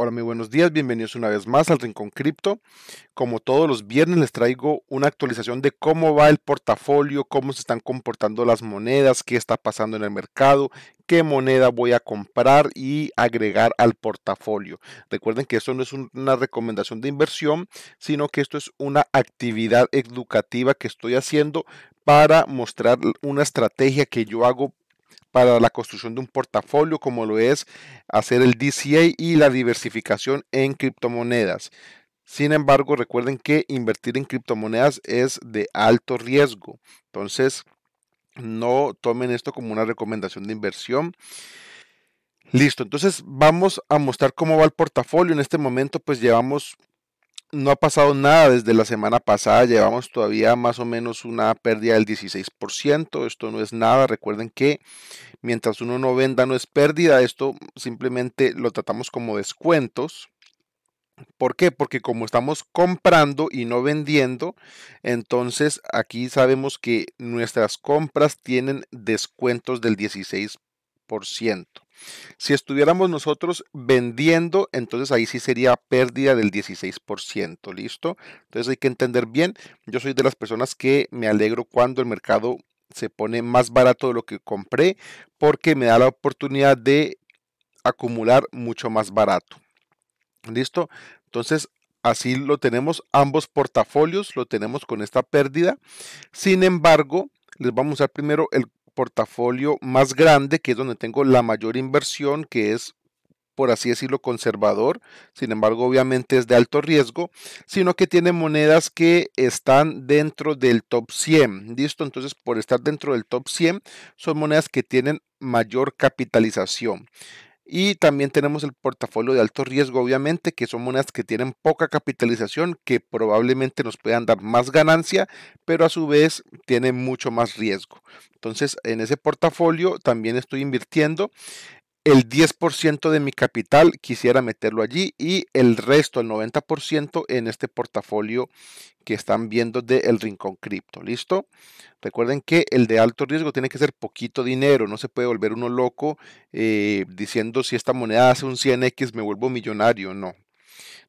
Hola, muy buenos días, bienvenidos una vez más al Rincón Cripto. Como todos los viernes les traigo una actualización de cómo va el portafolio, cómo se están comportando las monedas, qué está pasando en el mercado, qué moneda voy a comprar y agregar al portafolio. Recuerden que esto no es una recomendación de inversión, sino que esto es una actividad educativa que estoy haciendo para mostrar una estrategia que yo hago para la construcción de un portafolio como lo es hacer el DCA y la diversificación en criptomonedas. Sin embargo, recuerden que invertir en criptomonedas es de alto riesgo. Entonces, no tomen esto como una recomendación de inversión. Listo, entonces vamos a mostrar cómo va el portafolio. En este momento pues llevamos no ha pasado nada desde la semana pasada, llevamos todavía más o menos una pérdida del 16%, esto no es nada, recuerden que mientras uno no venda no es pérdida, esto simplemente lo tratamos como descuentos. ¿Por qué? Porque como estamos comprando y no vendiendo, entonces aquí sabemos que nuestras compras tienen descuentos del 16%. Si estuviéramos nosotros vendiendo, entonces ahí sí sería pérdida del 16%, ¿listo? Entonces hay que entender bien, yo soy de las personas que me alegro cuando el mercado se pone más barato de lo que compré porque me da la oportunidad de acumular mucho más barato. ¿Listo? Entonces, así lo tenemos, ambos portafolios lo tenemos con esta pérdida. Sin embargo, les vamos a usar primero el portafolio más grande, que es donde tengo la mayor inversión, que es por así decirlo, conservador, sin embargo, obviamente es de alto riesgo, sino que tiene monedas que están dentro del top 100. ¿Listo? Entonces, por estar dentro del top 100, son monedas que tienen mayor capitalización. Y también tenemos el portafolio de alto riesgo, obviamente, que son monedas que tienen poca capitalización, que probablemente nos puedan dar más ganancia, pero a su vez tienen mucho más riesgo. Entonces, en ese portafolio también estoy invirtiendo el 10% de mi capital quisiera meterlo allí y el resto, el 90%, en este portafolio que están viendo de El Rincón Cripto. ¿Listo? Recuerden que el de alto riesgo tiene que ser poquito dinero, no se puede volver uno loco eh, diciendo si esta moneda hace un 100x me vuelvo millonario, no.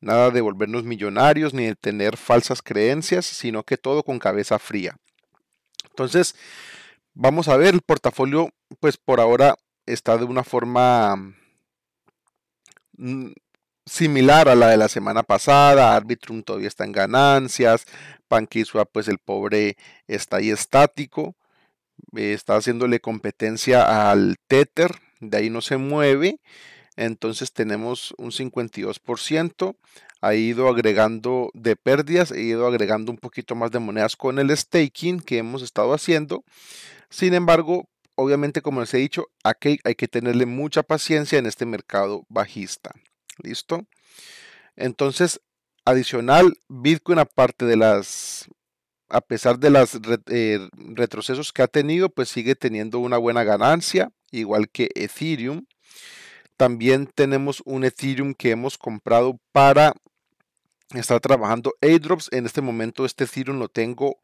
Nada de volvernos millonarios ni de tener falsas creencias, sino que todo con cabeza fría. Entonces, vamos a ver el portafolio, pues por ahora está de una forma mm, mm, similar a la de la semana pasada. Arbitrum todavía está en ganancias. Pankiswa, pues el pobre está ahí estático. Eh, está haciéndole competencia al Tether. De ahí no se mueve. Entonces tenemos un 52%. Ha ido agregando de pérdidas. He ido agregando un poquito más de monedas con el staking que hemos estado haciendo. Sin embargo, obviamente, como les he dicho, aquí hay que tenerle mucha paciencia en este mercado bajista. ¿Listo? Entonces, adicional, Bitcoin, aparte de las, a pesar de los eh, retrocesos que ha tenido, pues sigue teniendo una buena ganancia, igual que Ethereum. También tenemos un Ethereum que hemos comprado para estar trabajando airdrops. En este momento este Ethereum lo tengo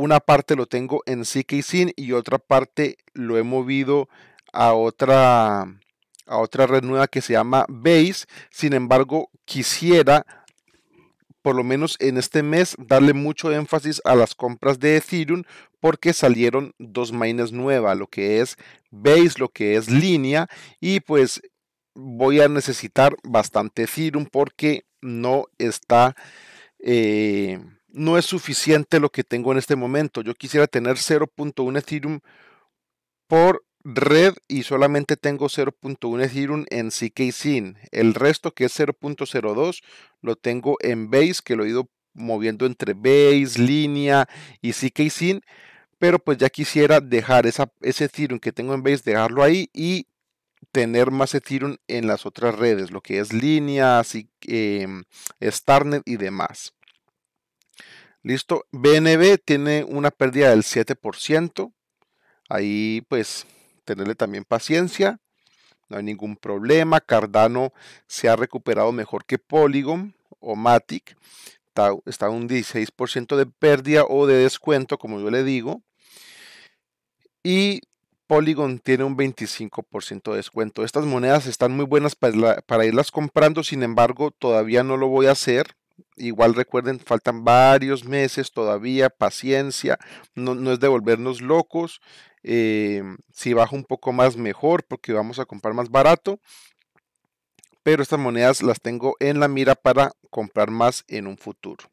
una parte lo tengo en CK Sin y otra parte lo he movido a otra, a otra red nueva que se llama Base. Sin embargo, quisiera, por lo menos en este mes, darle mucho énfasis a las compras de Ethereum porque salieron dos mainas nuevas, lo que es Base, lo que es Línea y pues voy a necesitar bastante Ethereum porque no está... Eh, no es suficiente lo que tengo en este momento. Yo quisiera tener 0.1 Ethereum por red y solamente tengo 0.1 Ethereum en sin El resto, que es 0.02, lo tengo en Base, que lo he ido moviendo entre Base, Línea y sin Pero pues ya quisiera dejar esa, ese Ethereum que tengo en Base, dejarlo ahí y tener más Ethereum en las otras redes, lo que es Línea, em, Starnet y demás. Listo. BNB tiene una pérdida del 7%. Ahí pues tenerle también paciencia. No hay ningún problema. Cardano se ha recuperado mejor que Polygon o Matic. Está, un 16% de pérdida o de descuento, como yo le digo. Y Polygon tiene un 25% de descuento. Estas monedas están muy buenas para, para irlas comprando, sin embargo, todavía no lo voy a hacer Igual recuerden, faltan varios meses todavía, paciencia, no, es devolvernos locos. Eh, si baja un poco más, mejor, porque vamos a comprar más barato. Pero estas monedas las tengo en la mira para comprar más en un futuro.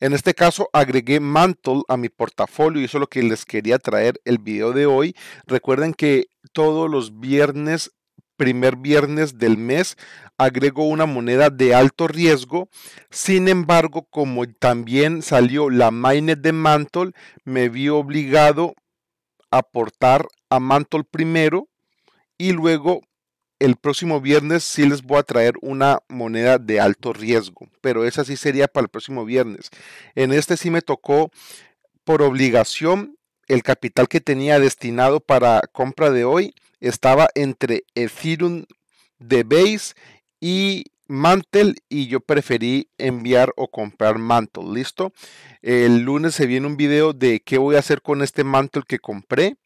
En este caso agregué Mantle a mi portafolio y eso es lo que les quería traer el video de hoy. Recuerden que todos los viernes primer viernes del mes agregó una moneda de alto riesgo. Sin embargo, como también salió la Mainnet de Mantle, me vi obligado a aportar a Mantle primero y luego el próximo viernes sí les voy a traer una moneda de alto riesgo, pero esa sí sería para el próximo viernes. En este sí me tocó por obligación el capital que tenía destinado para compra de hoy estaba entre Ethereum de y Mantle y yo preferí enviar o comprar Mantle, ¿listo? El lunes se viene un video de qué voy a hacer con este Mantle que compré,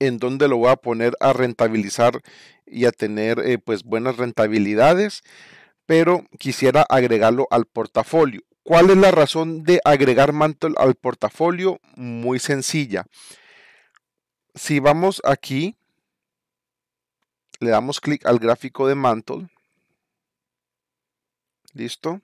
en dónde lo voy a poner a rentabilizar y a tener eh, pues buenas rentabilidades, pero quisiera agregarlo al portafolio. ¿Cuál es la razón de agregar Mantle al portafolio? Muy sencilla si vamos aquí, le damos clic al gráfico de Mantle. Listo.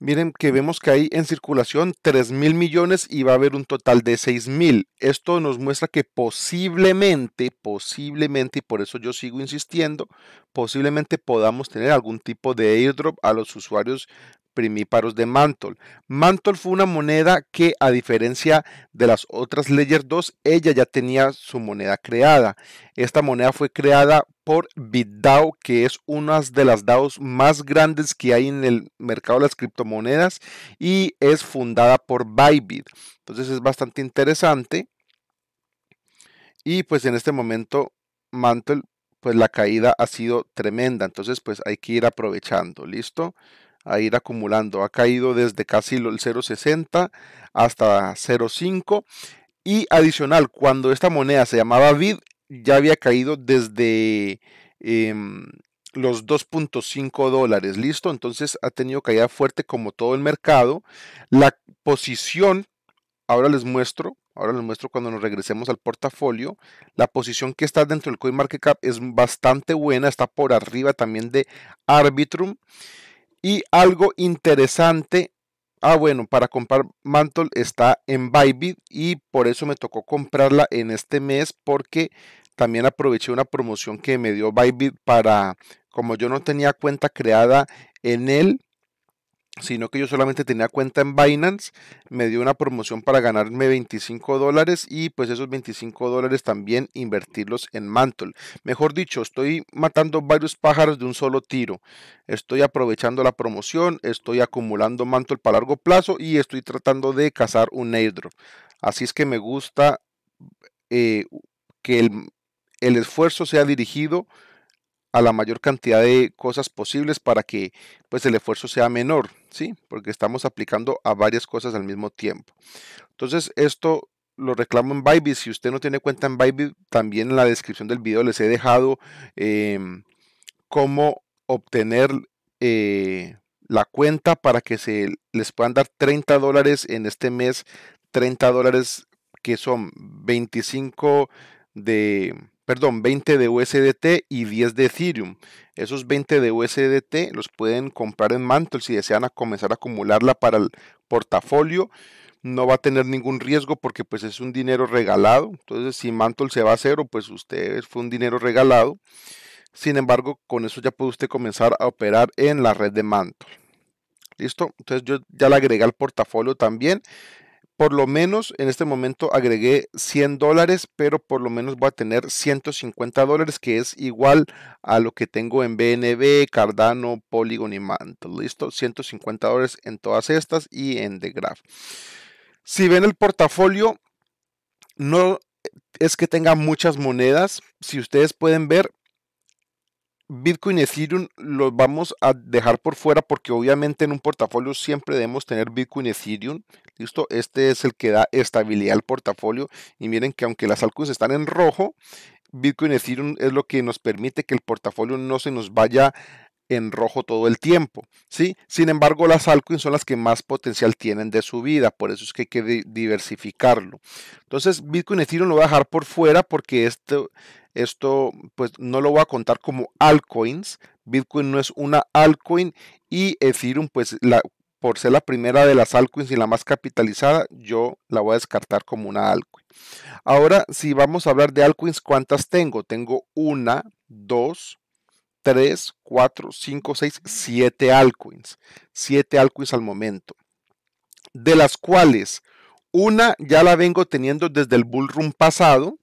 Miren que vemos que hay en circulación 3 mil millones y va a haber un total de 6 mil. Esto nos muestra que posiblemente, posiblemente, y por eso yo sigo insistiendo, posiblemente podamos tener algún tipo de airdrop a los usuarios primíparos de Mantle. Mantle fue una moneda que, a diferencia de las otras Layer 2, ella ya tenía su moneda creada. Esta moneda fue creada por BitDAO, que es una de las DAOs más grandes que hay en el mercado de las criptomonedas y es fundada por Bybit. Entonces es bastante interesante. Y pues en este momento Mantle, pues la caída ha sido tremenda. Entonces pues hay que ir aprovechando. ¿Listo? a ir acumulando. Ha caído desde casi el 0.60 hasta 0.5 y adicional, cuando esta moneda se llamaba BID, ya había caído desde em, los 2.5 dólares. Listo, entonces ha tenido caída fuerte como todo el mercado. La posición, ahora les muestro, ahora les muestro cuando nos regresemos al portafolio, la posición que está dentro del CoinMarketCap es bastante buena, está por arriba también de Arbitrum. Y algo interesante, ah bueno, para comprar Mantle está en Bybit y por eso me tocó comprarla en este mes porque también aproveché una promoción que me dio Bybit para, como yo no tenía cuenta creada en él, sino que yo solamente tenía cuenta en Binance, me dio una promoción para ganarme 25 dólares y pues esos 25 dólares también invertirlos en Mantle. Mejor dicho, estoy matando varios pájaros de un solo tiro. Estoy aprovechando la promoción, estoy acumulando Mantle para largo plazo y estoy tratando de cazar un airdrop. Así es que me gusta eh, que el, el esfuerzo sea dirigido a la mayor cantidad de cosas posibles para que pues el esfuerzo sea menor, ¿sí? Porque estamos aplicando a varias cosas al mismo tiempo. Entonces, esto lo reclamo en Bybit. Si usted no tiene cuenta en Bybit, también en la descripción del video les he dejado em, cómo obtener eh, la cuenta para que se les puedan dar 30 dólares en este mes, 30 dólares que son 25 de perdón, 20 de USDT y 10 de Ethereum. Esos 20 de USDT los pueden comprar en Mantle si desean comenzar a acumularla para el portafolio. No va a tener ningún riesgo porque pues es un dinero regalado. Entonces si Mantle se va a cero, pues usted fue un dinero regalado. Sin embargo, con eso ya puede usted comenzar a operar en la red de Mantle. ¿Listo? Entonces yo ya le agregué al portafolio también por lo menos en este momento agregué 100 dólares, pero por lo menos voy a tener 150 dólares, que es igual a lo que tengo en BNB, Cardano, Polygon y Mantle. Listo, 150 dólares en todas estas y en The Graph. Si ven el portafolio, no es que tenga muchas monedas. Si ustedes pueden ver, Bitcoin y Ethereum los vamos a dejar por fuera porque obviamente en un portafolio siempre debemos tener Bitcoin y Ethereum. ¿Listo? Este es el que da estabilidad al portafolio. Y miren que aunque las altcoins están en rojo, Bitcoin Ethereum es lo que nos permite que el portafolio no se nos vaya en rojo todo el tiempo, ¿sí? Sin embargo, las altcoins son las que más potencial tienen de subida, por eso es que hay que diversificarlo. Entonces, Bitcoin Ethereum lo voy a dejar por fuera porque esto, esto pues no lo voy a contar como altcoins. Bitcoin no es una altcoin y Ethereum pues la por ser la primera de las altcoins y la más capitalizada, yo la voy a descartar como una altcoin. Ahora, si vamos a hablar de altcoins, ¿cuántas tengo? Tengo una, dos, tres, cuatro, cinco, seis, siete altcoins. Siete altcoins al momento. De las cuales una ya la vengo teniendo desde el bullrun pasado.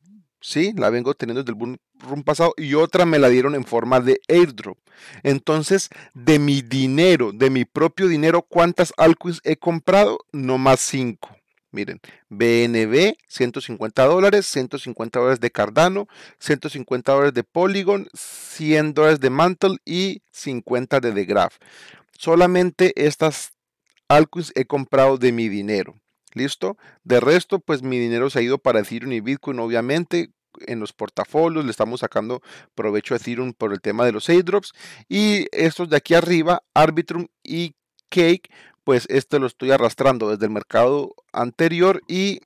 Sí, la vengo teniendo desde el boom pasado y otra me la dieron en forma de airdrop. Entonces, de mi dinero, de mi propio dinero, ¿cuántas altcoins he comprado? No más 5. Miren, BNB, 150 dólares, 150 dólares de Cardano, 150 dólares de Polygon, 100 dólares de Mantle y 50 de The Graph. Solamente estas altcoins he comprado de mi dinero. ¿Listo? De resto, pues mi dinero se ha ido para Ethereum y Bitcoin, obviamente, en los portafolios, le estamos sacando provecho a Ethereum por el tema de los airdrops y estos de aquí arriba, Arbitrum y Cake, pues este lo estoy arrastrando desde el mercado anterior y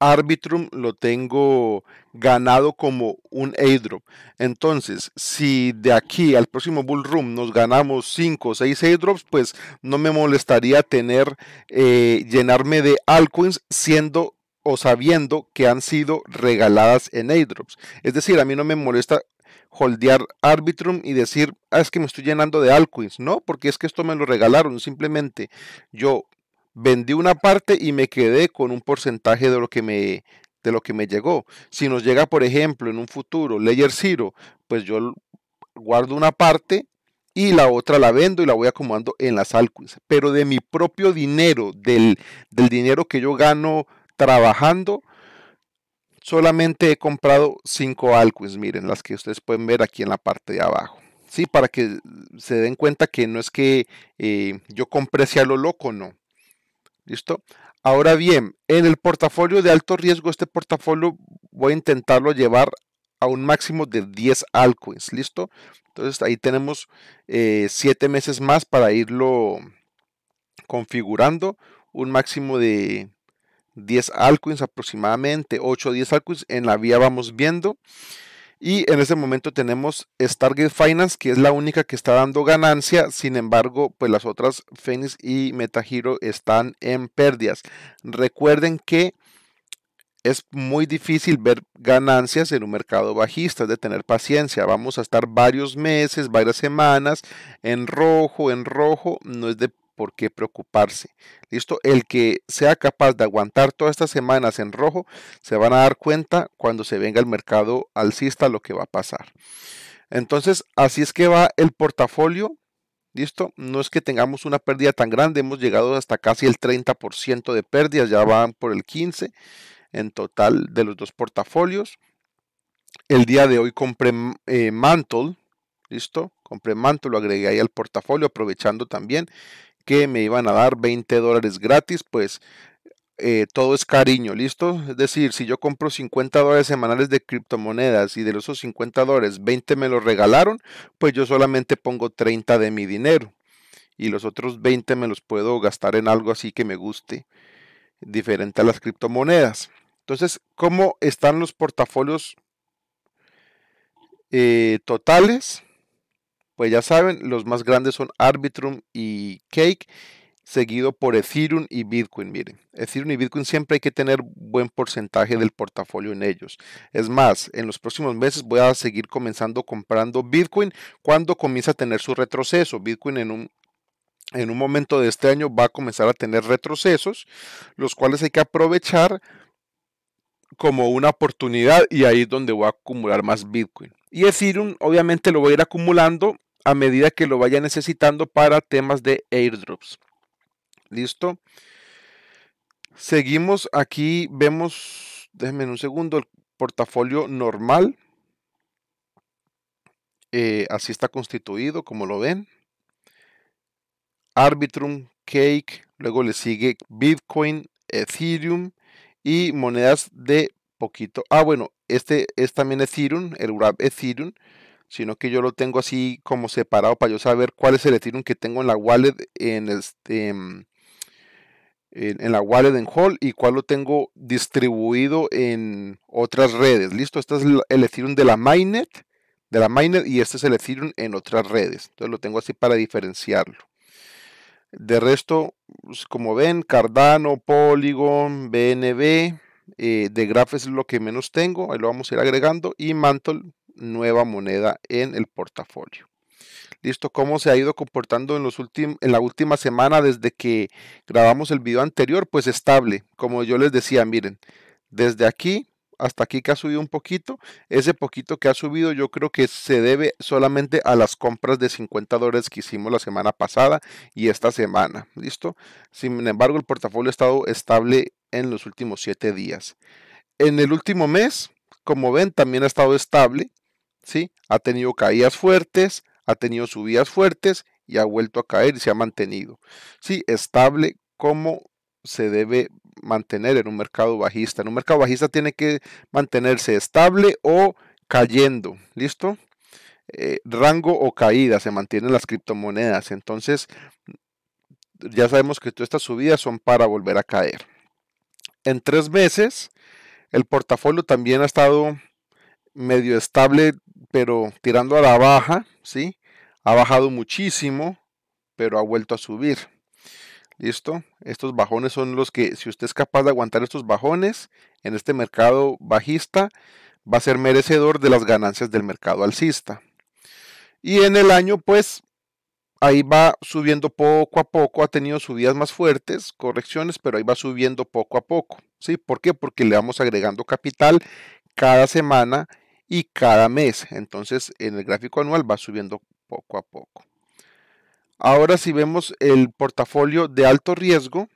Arbitrum lo tengo ganado como un airdrop. Entonces, si de aquí al próximo Bull nos ganamos 5 o 6 airdrops, pues no me molestaría tener, eh, llenarme de altcoins siendo o sabiendo que han sido regaladas en airdrops. Es decir, a mí no me molesta holdear Arbitrum y decir, ah, es que me estoy llenando de altcoins. No, porque es que esto me lo regalaron. Simplemente yo vendí una parte y me quedé con un porcentaje de lo que me de lo que me llegó. Si nos llega, por ejemplo, en un futuro Layer Zero, pues yo guardo una parte y la otra la vendo y la voy acomodando en las altcoins. Pero de mi propio dinero, del, del dinero que yo gano trabajando, solamente he comprado 5 altcoins, miren, las que ustedes pueden ver aquí en la parte de abajo. Sí, para que se den cuenta que no es que eh, yo compré a lo loco, no. ¿Listo? Ahora bien, en el portafolio de alto riesgo, este portafolio voy a intentarlo llevar a un máximo de 10 altcoins, ¿listo? Entonces ahí tenemos 7 eh, meses más para irlo configurando, un máximo de 10 altcoins aproximadamente, 8 o 10 altcoins. En la vía vamos viendo. Y en este momento tenemos Stargate Finance, que es la única que está dando ganancia. Sin embargo, pues las otras Phoenix y MetaHero están en pérdidas. Recuerden que es muy difícil ver ganancias en un mercado bajista, es de tener paciencia. Vamos a estar varios meses, varias semanas en rojo, en rojo. No es de por qué preocuparse. ¿Listo? El que sea capaz de aguantar todas estas semanas en rojo, se van a dar cuenta cuando se venga el mercado alcista lo que va a pasar. Entonces, así es que va el portafolio. ¿Listo? No es que tengamos una pérdida tan grande, hemos llegado hasta casi el 30% de pérdidas, ya van por el 15% en total de los dos portafolios. El día de hoy compré eh, Mantle, ¿listo? Compré Mantle, lo agregué ahí al portafolio, aprovechando también que me iban a dar 20 dólares gratis, pues eh, todo es cariño, ¿listo? Es decir, si yo compro 50 dólares semanales de criptomonedas y de esos 50 dólares 20 me los regalaron, pues yo solamente pongo 30 de mi dinero y los otros 20 me los puedo gastar en algo así que me guste, diferente a las criptomonedas. Entonces, ¿cómo están los portafolios eh, totales? Pues ya saben, los más grandes son Arbitrum y Cake, seguido por Ethereum y Bitcoin. Miren, Ethereum y Bitcoin siempre hay que tener buen porcentaje del portafolio en ellos. Es más, en los próximos meses voy a seguir comenzando comprando Bitcoin cuando comienza a tener su retroceso. Bitcoin en un en un momento de este año va a comenzar a tener retrocesos, los cuales hay que aprovechar como una oportunidad y ahí es donde voy a acumular más Bitcoin. Y Ethereum obviamente lo voy a ir acumulando a medida que lo vaya necesitando para temas de airdrops. ¿Listo? Seguimos aquí, vemos, déjenme un segundo, el portafolio normal. Eh, así está constituido, como lo ven. Arbitrum, Cake, luego le sigue Bitcoin, Ethereum y monedas de poquito. Ah, bueno, este es también Ethereum, el Wrap Ethereum sino que yo lo tengo así como separado para yo saber cuál es el Ethereum que tengo en la wallet en este mm, en, la wallet en Hall y cuál lo tengo distribuido en otras redes. Listo, este es el Ethereum de la mainnet, de la mainnet y este es el Ethereum en otras redes. Entonces lo tengo así para diferenciarlo. De resto, pues, como ven, Cardano, Polygon, BNB, eh, de Graph es lo que menos tengo, ahí lo vamos a ir agregando, y Mantle nueva moneda en el portafolio. Listo, cómo se ha ido comportando en, los en la última semana desde que grabamos el video anterior, pues estable, como yo les decía, miren, desde aquí hasta aquí que ha subido un poquito, ese poquito que ha subido yo creo que se debe solamente a las compras de 50 dólares que hicimos la semana pasada y esta semana, ¿listo? Sin embargo, el portafolio ha estado estable en los últimos 7 días. En el último mes, como ven, también ha estado estable, ¿sí? Ha tenido caídas fuertes, ha tenido subidas fuertes y ha vuelto a caer y se ha mantenido, ¿sí? Estable como se debe mantener en un mercado bajista. En un mercado bajista tiene que mantenerse estable o cayendo, ¿listo? Eh, rango o caída se mantienen las criptomonedas. Entonces, ya sabemos que todas estas subidas son para volver a caer. En tres meses, el portafolio también ha estado medio estable pero tirando a la baja, ¿sí? Ha bajado muchísimo, pero ha vuelto a subir. ¿Listo? Estos bajones son los que, si usted es capaz de aguantar estos bajones en este mercado bajista, va a ser merecedor de las ganancias del mercado alcista. Y en el año, pues, ahí va subiendo poco a poco, ha tenido subidas más fuertes, correcciones, pero ahí va subiendo poco a poco. ¿Sí? ¿Por qué? Porque le vamos agregando capital cada semana y cada mes. Entonces en el gráfico anual va subiendo poco a poco. Ahora si vemos el portafolio de alto riesgo,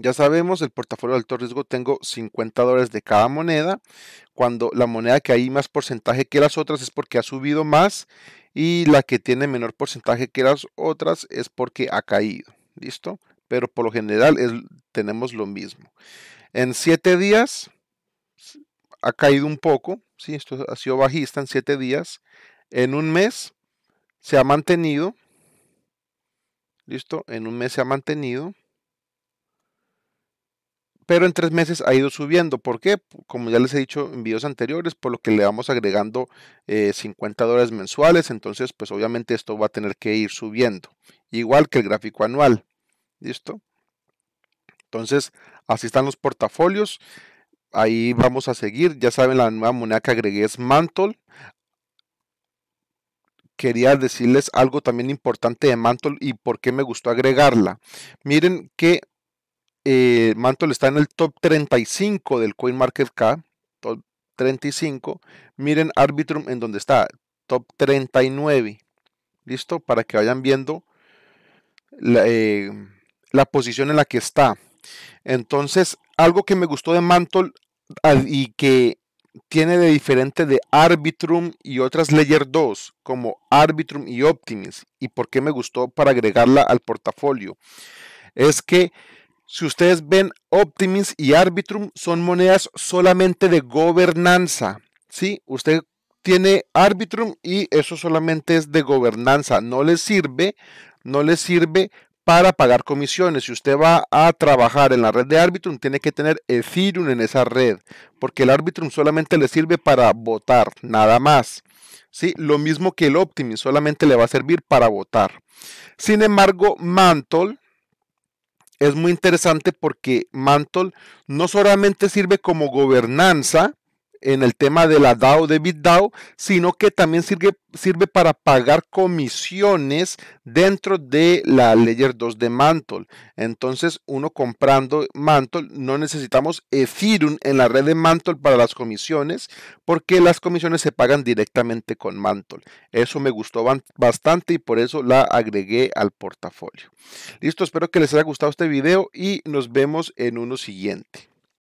ya sabemos, el portafolio de alto riesgo tengo 50 dólares de cada moneda. Cuando la moneda que hay más porcentaje que las otras es porque ha subido más y la que tiene menor porcentaje que las otras es porque ha caído. ¿Listo? Pero por lo general tenemos lo mismo. En 7 días ha caído un poco, ¿sí? Esto ha sido bajista en 7 días. En un mes se ha mantenido. ¿Listo? En un mes se ha mantenido. Pero en tres meses ha ido subiendo. ¿Por qué? Como ya les he dicho en videos anteriores, por lo que le vamos agregando 50 eh, dólares mensuales. Entonces, pues obviamente esto va a tener que ir subiendo. Igual que el gráfico anual. ¿Listo? Entonces, así están los portafolios ahí vamos a seguir. Ya saben, la nueva moneda que agregué es Mantle. Quería decirles algo también importante de Mantle y por qué me gustó agregarla. Miren que eh, Mantle está en el top 35 del CoinMarketCap, top 35. Miren Arbitrum en donde está, top 39. ¿Listo? Para que vayan viendo la eh, posición en la que está. Entonces, algo que me gustó de Mantle y que tiene de diferente de Arbitrum y otras Layer 2, como Arbitrum y Optimus, y por qué me gustó para agregarla al portafolio, es que si ustedes ven Optimus y Arbitrum son monedas solamente de gobernanza, ¿sí? Usted tiene Arbitrum y eso solamente es de gobernanza, no le sirve, no le sirve para pagar comisiones. Si usted va a trabajar en la red de Arbitrum, tiene que tener Ethereum en esa red, porque el Arbitrum solamente le sirve para votar, nada más. ¿Sí? Lo mismo que el Optimism, solamente le va a servir para votar. Sin embargo, Mantle es muy interesante porque Mantle no solamente sirve como gobernanza, en el tema de la DAO de BitDAO, sino que también sirve, sirve para pagar comisiones dentro de la Layer 2 de Mantle. Entonces, uno comprando Mantle, no necesitamos Ethereum en la red de Mantle para las comisiones, porque las comisiones se pagan directamente con Mantle. Eso me gustó bastante y por eso la agregué al portafolio. Listo, espero que les haya gustado este video y nos vemos en uno siguiente.